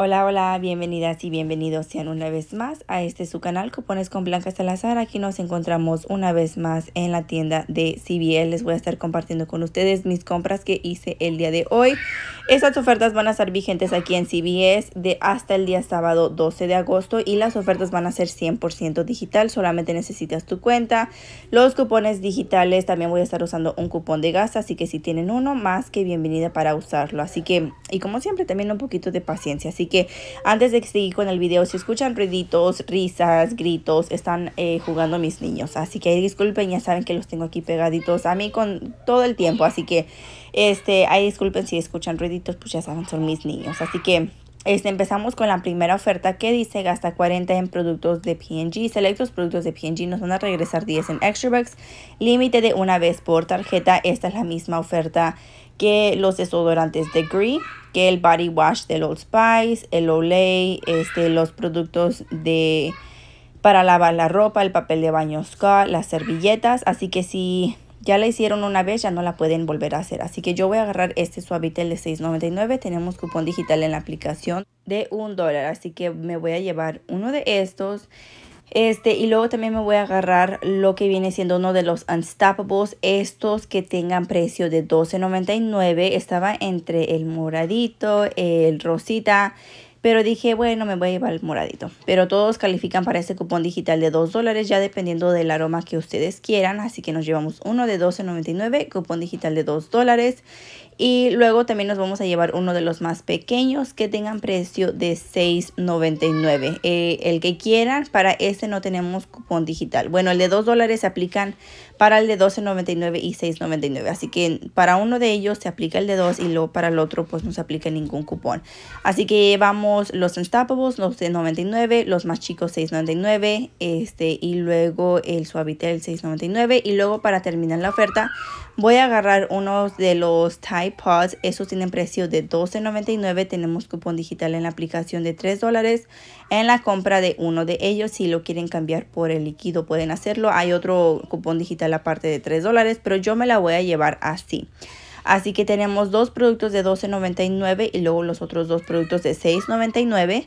Hola, hola, bienvenidas y bienvenidos sean una vez más a este su canal cupones con Blanca Salazar. Aquí nos encontramos una vez más en la tienda de CBL. Les voy a estar compartiendo con ustedes mis compras que hice el día de hoy. Estas ofertas van a estar vigentes aquí en CBS de hasta el día sábado 12 de agosto y las ofertas van a ser 100% digital. Solamente necesitas tu cuenta. Los cupones digitales, también voy a estar usando un cupón de gas, así que si tienen uno, más que bienvenida para usarlo. Así que, y como siempre, también un poquito de paciencia. Así que antes de seguir con el video, si escuchan ruiditos, risas, gritos, están eh, jugando mis niños. Así que disculpen, ya saben que los tengo aquí pegaditos a mí con todo el tiempo. Así que, este, ahí disculpen si escuchan ruiditos, pues ya saben, son mis niños. Así que... Este, empezamos con la primera oferta que dice gasta 40 en productos de P&G, selectos productos de P&G nos van a regresar 10 en extra bucks, límite de una vez por tarjeta, esta es la misma oferta que los desodorantes de Gree, que el body wash del Old Spice, el Olay, este, los productos de para lavar la ropa, el papel de baño Scott, las servilletas, así que si ya la hicieron una vez, ya no la pueden volver a hacer. Así que yo voy a agarrar este suavitel de $6.99. Tenemos cupón digital en la aplicación de un dólar. Así que me voy a llevar uno de estos. Este, y luego también me voy a agarrar lo que viene siendo uno de los Unstoppables. Estos que tengan precio de $12.99. Estaba entre el moradito, el rosita, pero dije, bueno, me voy a llevar el moradito. Pero todos califican para este cupón digital de 2 dólares, ya dependiendo del aroma que ustedes quieran. Así que nos llevamos uno de 12.99, cupón digital de 2 dólares. Y luego también nos vamos a llevar uno de los más pequeños que tengan precio de $6.99. Eh, el que quieran, para este no tenemos cupón digital. Bueno, el de $2 dólares se aplican para el de $12.99 y $6.99. Así que para uno de ellos se aplica el de 2 y luego para el otro pues no se aplica ningún cupón. Así que llevamos los Unstoppables, los de $99, los más chicos $6.99 este, y luego el Suavitel $6.99 y luego para terminar la oferta Voy a agarrar uno de los Tide Pods. Esos tienen precio de $12.99. Tenemos cupón digital en la aplicación de $3 en la compra de uno de ellos. Si lo quieren cambiar por el líquido pueden hacerlo. Hay otro cupón digital aparte de $3, pero yo me la voy a llevar así. Así que tenemos dos productos de $12.99 y luego los otros dos productos de $6.99.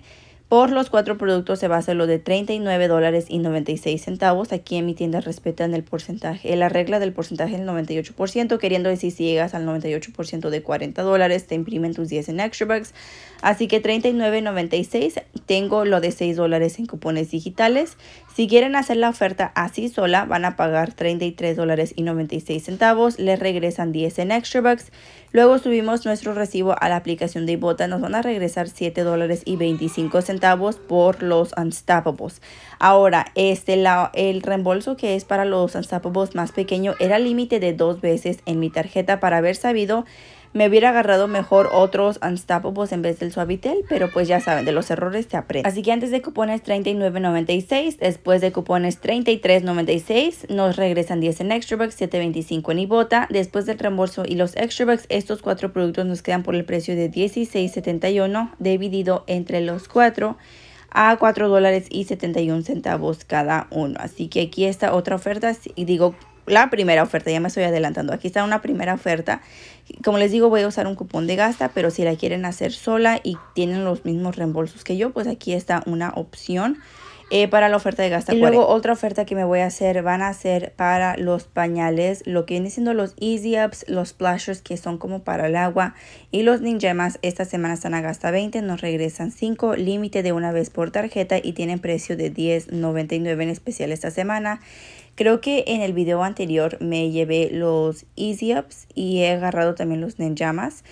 Por los cuatro productos se va a hacer lo de 39 dólares y 96 centavos. Aquí en mi tienda respetan el porcentaje, la regla del porcentaje del 98%, queriendo decir si llegas al 98% de 40 dólares, te imprimen tus 10 en extra bucks. Así que 39.96 tengo lo de 6 dólares en cupones digitales. Si quieren hacer la oferta así sola, van a pagar 33 dólares y 96 centavos, les regresan 10 en extra bucks. Luego subimos nuestro recibo a la aplicación de Ibota. Nos van a regresar $7.25 y centavos por los Unstoppables. Ahora, este, la, el reembolso que es para los Unstoppables más pequeño era límite de dos veces en mi tarjeta para haber sabido me hubiera agarrado mejor otros Unstoppables en vez del Suavitel, pero pues ya saben, de los errores se aprende. Así que antes de cupones 39.96, después de cupones 33.96, nos regresan 10 en Extra Bucks, 7.25 en Ibota. Después del reembolso y los Extra Bucks, estos cuatro productos nos quedan por el precio de 16.71 dividido entre los cuatro a $4.71 dólares y centavos cada uno. Así que aquí está otra oferta. Y digo, la primera oferta, ya me estoy adelantando. Aquí está una primera oferta. Como les digo, voy a usar un cupón de gasta, pero si la quieren hacer sola y tienen los mismos reembolsos que yo, pues aquí está una opción. Eh, para la oferta de gasta. Y luego otra oferta que me voy a hacer van a ser para los pañales, lo que viene siendo los Easy Ups, los Splashers que son como para el agua y los Ninjamas. Esta semana están a gasta 20, nos regresan 5, límite de una vez por tarjeta y tienen precio de $10.99 en especial esta semana. Creo que en el video anterior me llevé los Easy Ups y he agarrado también los Ninjamas.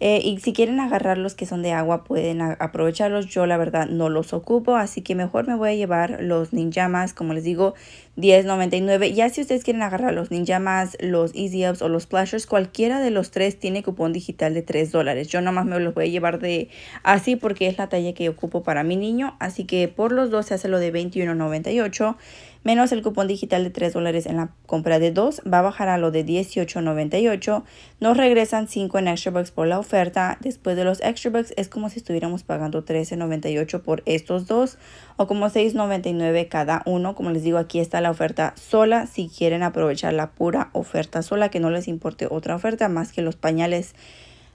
Eh, y si quieren agarrar los que son de agua pueden aprovecharlos. Yo la verdad no los ocupo, así que mejor me voy a llevar los ninjamas, como les digo, $10.99. Ya si ustedes quieren agarrar los ninjamas, los easy ups o los splashers, cualquiera de los tres tiene cupón digital de $3 Yo nomás me los voy a llevar de así porque es la talla que ocupo para mi niño, así que por los dos se hace lo de $21.98 menos el cupón digital de 3 dólares en la compra de 2, va a bajar a lo de 18.98. Nos regresan 5 en extra bucks por la oferta. Después de los extra bucks es como si estuviéramos pagando 13.98 por estos dos o como 6.99 cada uno. Como les digo, aquí está la oferta sola. Si quieren aprovechar la pura oferta sola, que no les importe otra oferta más que los pañales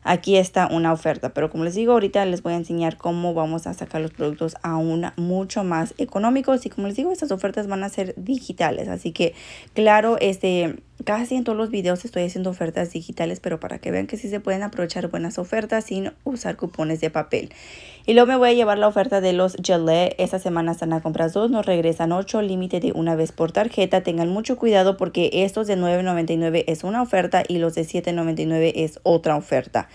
aquí está una oferta. Pero como les digo, ahorita les voy a enseñar cómo vamos a sacar los productos aún mucho más económicos. Y como les digo, estas ofertas van a ser digitales. Así que, claro, este Casi en todos los videos estoy haciendo ofertas digitales, pero para que vean que sí se pueden aprovechar buenas ofertas sin usar cupones de papel. Y luego me voy a llevar la oferta de los Gillette. Esta semana están a compras 2, nos regresan 8, límite de una vez por tarjeta. Tengan mucho cuidado porque estos de $9.99 es una oferta y los de $7.99 es otra oferta.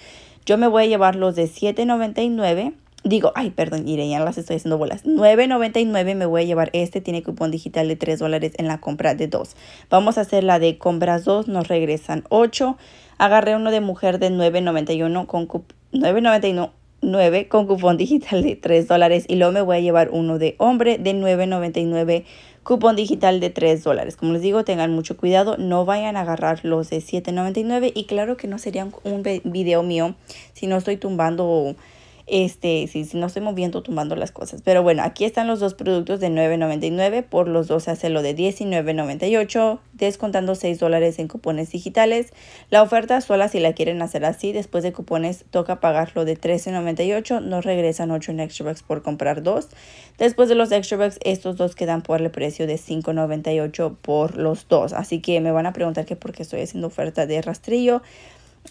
Yo me voy a llevar los de $7.99 Digo, ay, perdón, iré, ya las estoy haciendo bolas. 9.99 me voy a llevar este. Tiene cupón digital de 3 dólares en la compra de 2. Vamos a hacer la de compras 2, nos regresan 8. Agarré uno de mujer de 9.91 con 9.99 con cupón digital de 3 dólares. Y luego me voy a llevar uno de hombre de 9.99 cupón digital de 3 dólares. Como les digo, tengan mucho cuidado, no vayan a agarrar los de 7.99 y claro que no serían un video mío si no estoy tumbando este, si, no estoy moviendo, tomando las cosas. Pero bueno, aquí están los dos productos de $9.99. Por los dos hace lo de $19.98, descontando $6 dólares en cupones digitales. La oferta sola, si la quieren hacer así, después de cupones toca pagar lo de $13.98. No regresan 8 en extra bucks por comprar dos. Después de los extra bucks, estos dos quedan por el precio de $5.98 por los dos. Así que me van a preguntar que por qué estoy haciendo oferta de rastrillo.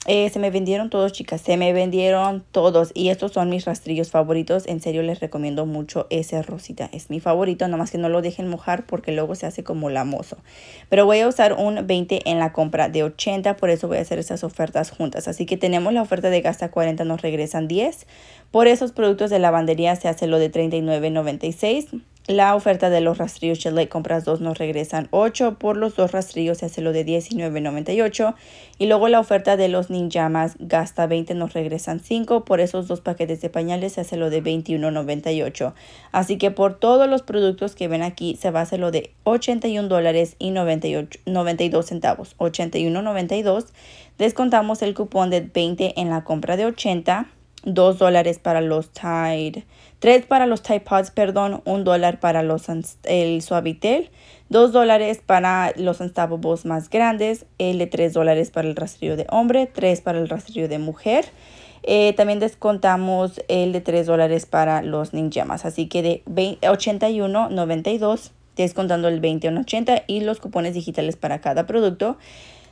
Eh, se me vendieron todos, chicas. Se me vendieron todos. Y estos son mis rastrillos favoritos. En serio, les recomiendo mucho ese rosita. Es mi favorito. más que no lo dejen mojar porque luego se hace como lamoso. Pero voy a usar un 20 en la compra de 80. Por eso voy a hacer estas ofertas juntas. Así que tenemos la oferta de gasta 40, nos regresan 10. Por esos productos de lavandería se hace lo de $39.96. La oferta de los rastrillos Chalet compras 2 nos regresan 8 por los dos rastrillos se hace lo de 19.98 y luego la oferta de los ninjamas gasta 20 nos regresan 5 por esos dos paquetes de pañales se hace lo de 21.98 así que por todos los productos que ven aquí se va a hacer lo de 81 81.92 descontamos el cupón de 20 en la compra de 80 2 dólares para los Tide, 3 para los Tide Pods, perdón, 1 dólar para los, el Suavitel, 2 dólares para los Unstoppables más grandes, el de 3 dólares para el rastrillo de hombre, 3 para el rastrillo de mujer. Eh, también descontamos el de 3 dólares para los ninjamas, así que de 81.92 descontando el $21.80 y los cupones digitales para cada producto.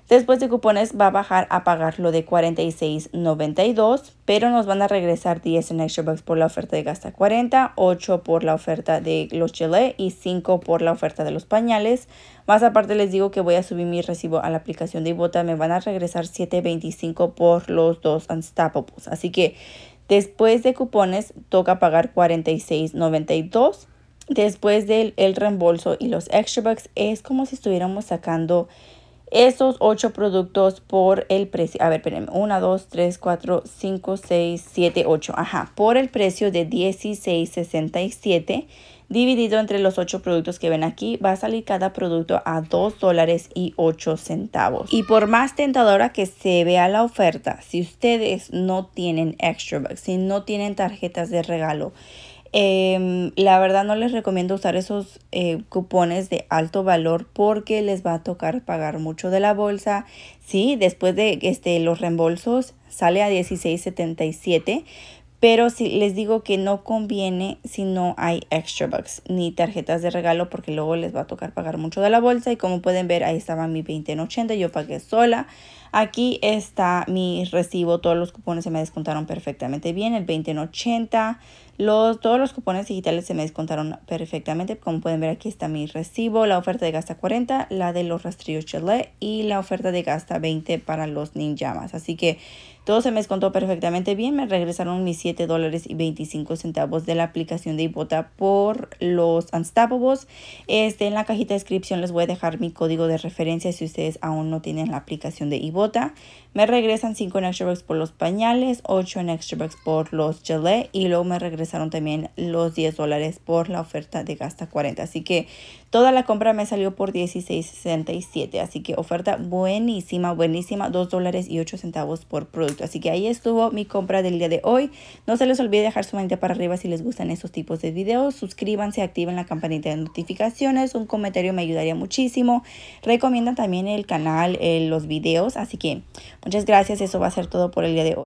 Después de cupones va a bajar a pagar lo de 46.92, pero nos van a regresar 10 en extra bucks por la oferta de gasta 40, 8 por la oferta de los chile y 5 por la oferta de los pañales. Más aparte les digo que voy a subir mi recibo a la aplicación de Ibota, me van a regresar 7.25 por los dos Unstoppables. Así que después de cupones toca pagar 46.92. Después del el reembolso y los extra bucks es como si estuviéramos sacando esos 8 productos por el precio. A ver, espérenme. 1, 2, 3, 4, 5, 6, 7, 8. Ajá. Por el precio de 16.67 dividido entre los 8 productos que ven aquí, va a salir cada producto a 2 dólares y 8 centavos. Y por más tentadora que se vea la oferta, si ustedes no tienen extra bucks, si no tienen tarjetas de regalo, Em, la verdad no les recomiendo usar esos eh, cupones de alto valor porque les va a tocar pagar mucho de la bolsa. Sí, después de este, los reembolsos sale a 16.77, pero si sí, les digo que no conviene si no hay extra bucks ni tarjetas de regalo porque luego les va a tocar pagar mucho de la bolsa y como pueden ver ahí estaba mi 20 en 80, yo pagué sola. Aquí está mi recibo, todos los cupones se me descontaron perfectamente bien, el 20 en 80. Los, todos los cupones digitales se me descontaron perfectamente. Como pueden ver, aquí está mi recibo, la oferta de gasta 40, la de los rastrillos chile y la oferta de gasta 20 para los ninjamas. Así que todo se me descontó perfectamente bien. Me regresaron mis 7 dólares y 25 centavos de la aplicación de Ibota por los Unstoppables. Este, en la cajita de descripción les voy a dejar mi código de referencia si ustedes aún no tienen la aplicación de Ibota. Me regresan 5 en extra bucks por los pañales, 8 en extra bucks por los chile y luego me regresan regresaron también los 10 dólares por la oferta de gasta 40. Así que toda la compra me salió por 16.67. Así que oferta buenísima, buenísima. 2 dólares y 8 centavos por producto. Así que ahí estuvo mi compra del día de hoy. No se les olvide dejar su manita para arriba si les gustan esos tipos de videos. Suscríbanse, activen la campanita de notificaciones. Un comentario me ayudaría muchísimo. Recomiendan también el canal, eh, los videos. Así que muchas gracias. Eso va a ser todo por el día de hoy.